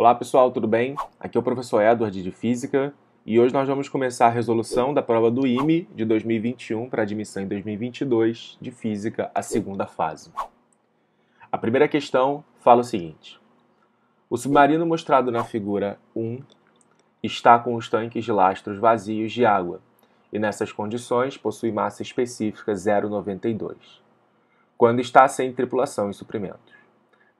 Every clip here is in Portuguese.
Olá pessoal, tudo bem? Aqui é o professor Edward de Física e hoje nós vamos começar a resolução da prova do IME de 2021 para admissão em 2022 de Física, a segunda fase. A primeira questão fala o seguinte: O submarino mostrado na figura 1 está com os tanques de lastros vazios de água e nessas condições possui massa específica 0,92, quando está sem tripulação e suprimentos.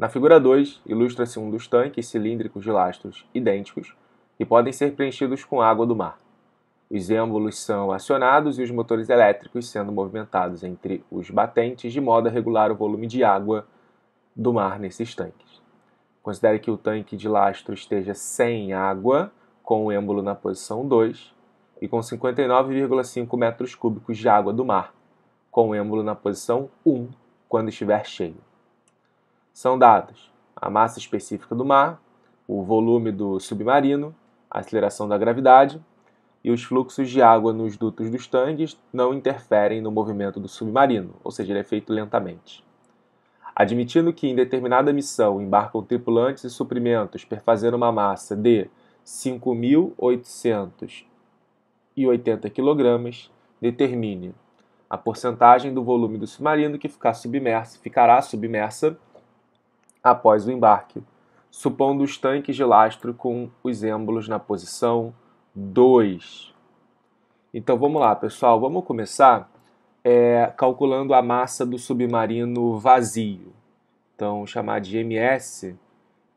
Na figura 2, ilustra-se um dos tanques cilíndricos de lastros idênticos que podem ser preenchidos com água do mar. Os êmbolos são acionados e os motores elétricos sendo movimentados entre os batentes de modo a regular o volume de água do mar nesses tanques. Considere que o tanque de lastro esteja sem água, com o êmbolo na posição 2, e com 59,5 metros cúbicos de água do mar, com o êmbolo na posição 1, quando estiver cheio são dadas a massa específica do mar, o volume do submarino, a aceleração da gravidade e os fluxos de água nos dutos dos tanques não interferem no movimento do submarino, ou seja, ele é feito lentamente. Admitindo que em determinada missão embarcam tripulantes e suprimentos perfazendo uma massa de 5.880 kg, determine a porcentagem do volume do submarino que ficar submerso, ficará submersa após o embarque, supondo os tanques de lastro com os êmbolos na posição 2. Então vamos lá, pessoal, vamos começar é, calculando a massa do submarino vazio. Então, chamar de MS,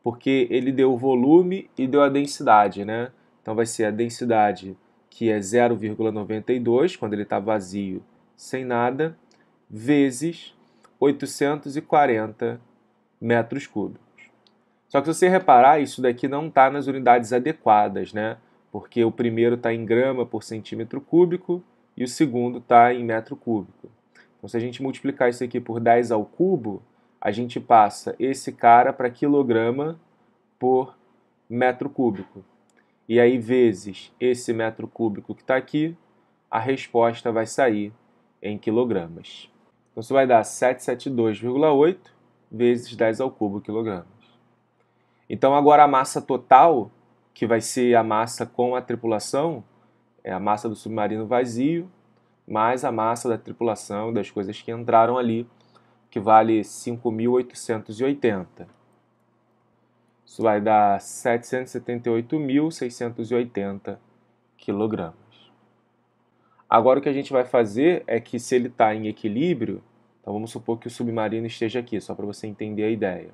porque ele deu o volume e deu a densidade, né? Então vai ser a densidade que é 0,92 quando ele está vazio, sem nada, vezes 840 metros cúbicos. Só que se você reparar, isso daqui não está nas unidades adequadas, né? Porque o primeiro está em grama por centímetro cúbico e o segundo está em metro cúbico. Então, se a gente multiplicar isso aqui por 10 ao cubo, a gente passa esse cara para quilograma por metro cúbico. E aí, vezes esse metro cúbico que está aqui, a resposta vai sair em quilogramas. Então, isso vai dar 772,8 vezes 10 ao cubo quilogramas. Então agora a massa total, que vai ser a massa com a tripulação, é a massa do submarino vazio, mais a massa da tripulação das coisas que entraram ali, que vale 5.880. Isso vai dar 778.680 quilogramas. Agora o que a gente vai fazer é que se ele está em equilíbrio, então vamos supor que o submarino esteja aqui, só para você entender a ideia.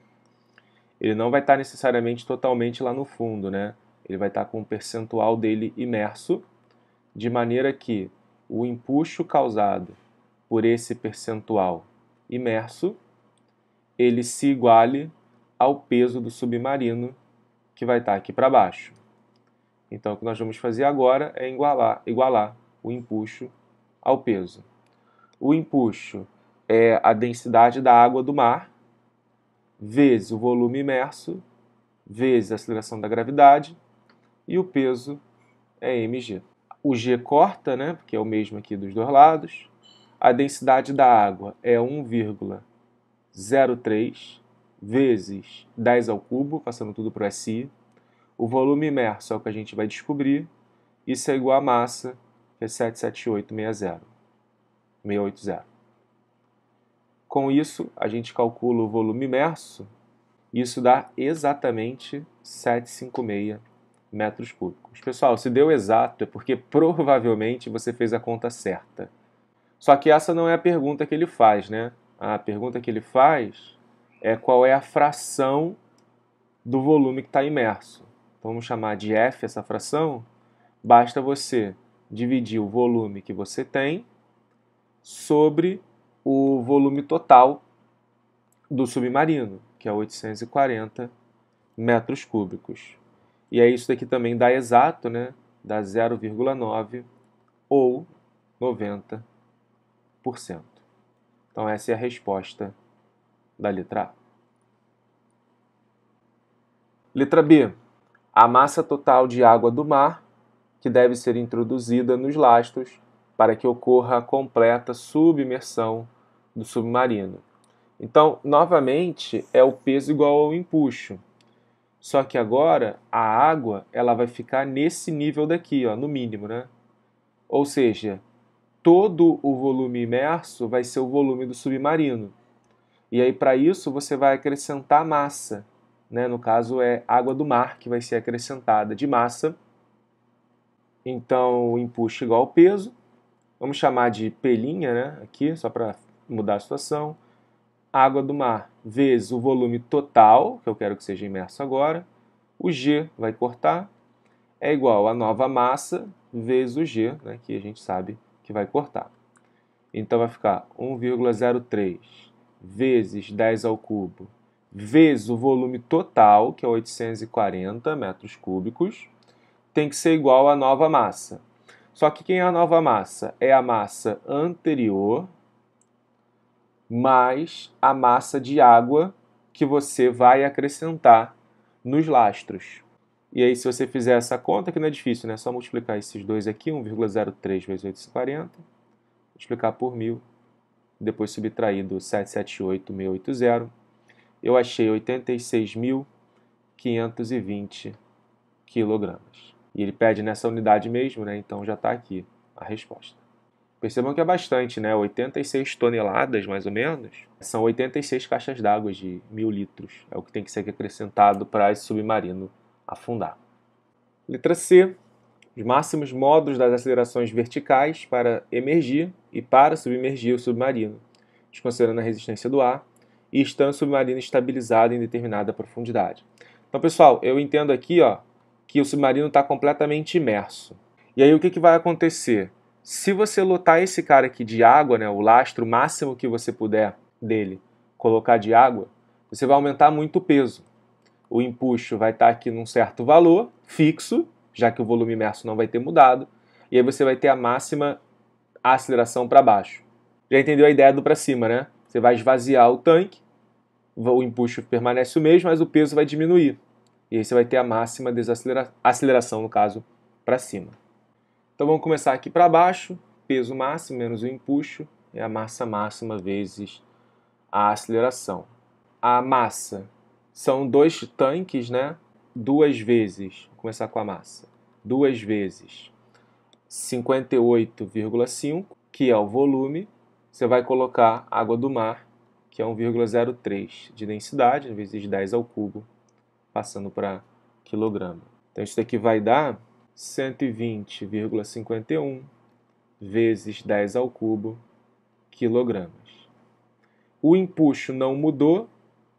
Ele não vai estar tá necessariamente totalmente lá no fundo, né? Ele vai estar tá com um percentual dele imerso, de maneira que o empuxo causado por esse percentual imerso, ele se iguale ao peso do submarino que vai estar tá aqui para baixo. Então, o que nós vamos fazer agora é igualar, igualar o empuxo ao peso. O empuxo é a densidade da água do mar vezes o volume imerso vezes a aceleração da gravidade e o peso é mg. O g corta, né, porque é o mesmo aqui dos dois lados. A densidade da água é 1,03 vezes 10 ao cubo, passando tudo para o SI. O volume imerso é o que a gente vai descobrir. Isso é igual à massa, que é 77860. 680. Com isso, a gente calcula o volume imerso, isso dá exatamente 756 metros cúbicos. Pessoal, se deu exato é porque provavelmente você fez a conta certa. Só que essa não é a pergunta que ele faz, né? A pergunta que ele faz é qual é a fração do volume que está imerso. Então, vamos chamar de F essa fração. Basta você dividir o volume que você tem sobre o volume total do submarino, que é 840 metros cúbicos. E é isso daqui também dá exato, né? Dá 0,9 ou 90%. Então essa é a resposta da letra A. Letra B. A massa total de água do mar que deve ser introduzida nos lastros para que ocorra a completa submersão do submarino. Então, novamente, é o peso igual ao empuxo. Só que agora a água ela vai ficar nesse nível daqui, ó, no mínimo, né? Ou seja, todo o volume imerso vai ser o volume do submarino. E aí para isso você vai acrescentar massa, né? No caso é água do mar que vai ser acrescentada de massa. Então, o empuxo igual ao peso Vamos chamar de pelinha, né, aqui, só para mudar a situação. Água do mar vezes o volume total, que eu quero que seja imerso agora. O G vai cortar, é igual a nova massa vezes o G, né, que a gente sabe que vai cortar. Então vai ficar 1,03 vezes 10 ao cubo vezes o volume total, que é 840 metros cúbicos, tem que ser igual à nova massa. Só que quem é a nova massa? É a massa anterior mais a massa de água que você vai acrescentar nos lastros. E aí, se você fizer essa conta, que não é difícil, né? É só multiplicar esses dois aqui, 1,03 vezes 840, multiplicar por 1.000, depois subtrair do 778680, eu achei 86.520 quilogramas. E ele pede nessa unidade mesmo, né? Então já está aqui a resposta. Percebam que é bastante, né? 86 toneladas, mais ou menos, são 86 caixas d'água de mil litros. É o que tem que ser acrescentado para esse submarino afundar. Letra C. Os máximos módulos das acelerações verticais para emergir e para submergir o submarino, desconsiderando a resistência do ar, e estando o submarino estabilizado em determinada profundidade. Então, pessoal, eu entendo aqui, ó, que o submarino está completamente imerso. E aí o que, que vai acontecer? Se você lotar esse cara aqui de água, né, o lastro máximo que você puder dele colocar de água, você vai aumentar muito o peso. O empuxo vai estar tá aqui num certo valor fixo, já que o volume imerso não vai ter mudado, e aí você vai ter a máxima aceleração para baixo. Já entendeu a ideia do para cima, né? Você vai esvaziar o tanque, o empuxo permanece o mesmo, mas o peso vai diminuir. E aí você vai ter a máxima desaceleração, aceleração, no caso, para cima. Então vamos começar aqui para baixo, peso máximo menos o empuxo, é a massa máxima vezes a aceleração. A massa são dois tanques, né? Duas vezes, vou começar com a massa, duas vezes 58,5, que é o volume, você vai colocar água do mar, que é 1,03 de densidade, vezes 10 ao cubo passando para quilograma. Então isso aqui vai dar 120,51 vezes 10 ao cubo quilogramas. O empuxo não mudou,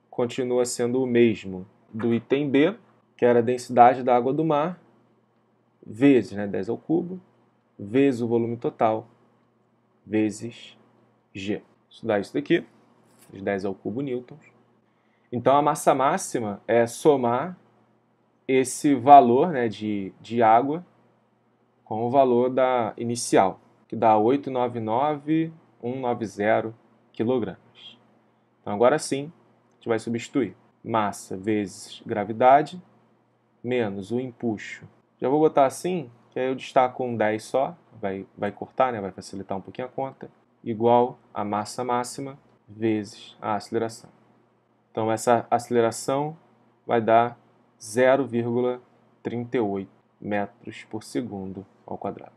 continua sendo o mesmo do item B, que era a densidade da água do mar, vezes né, 10 ao cubo, vezes o volume total, vezes G. Estudar isso daqui, 10 ao cubo newtons. Então a massa máxima é somar esse valor né, de, de água com o valor da inicial, que dá 899,190 kg. Então agora sim, a gente vai substituir massa vezes gravidade menos o empuxo. Já vou botar assim, que aí eu destaco um 10 só, vai, vai cortar, né, vai facilitar um pouquinho a conta, igual a massa máxima vezes a aceleração. Então essa aceleração vai dar 0,38 metros por segundo ao quadrado.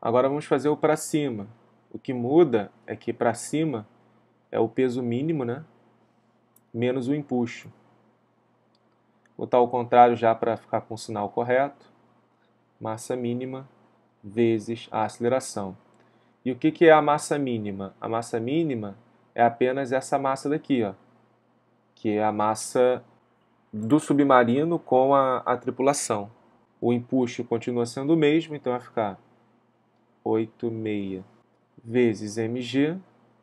Agora vamos fazer o para cima. O que muda é que para cima é o peso mínimo, né? Menos o empuxo. Vou botar o contrário já para ficar com o sinal correto. Massa mínima vezes a aceleração. E o que, que é a massa mínima? A massa mínima é apenas essa massa daqui, ó, que é a massa do submarino com a, a tripulação. O empuxo continua sendo o mesmo, então vai ficar 86 vezes mg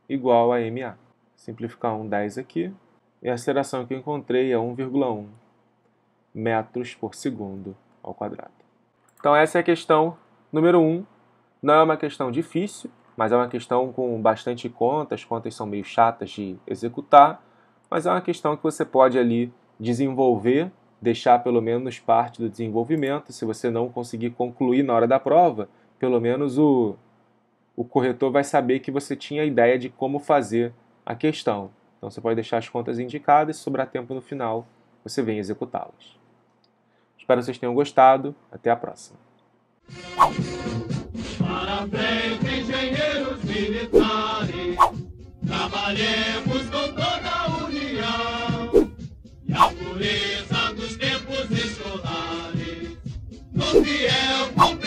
igual a ma. Simplificar um 10 aqui. E a aceleração que eu encontrei é 1,1 metros por segundo ao quadrado. Então essa é a questão número 1. Não é uma questão difícil, mas é uma questão com bastante contas, contas são meio chatas de executar, mas é uma questão que você pode ali desenvolver, deixar pelo menos parte do desenvolvimento, se você não conseguir concluir na hora da prova, pelo menos o, o corretor vai saber que você tinha a ideia de como fazer a questão. Então você pode deixar as contas indicadas, se sobrar tempo no final, você vem executá-las. Espero que vocês tenham gostado, até a próxima. Trabalhemos com toda a união e a pureza dos tempos escolares. No fiel é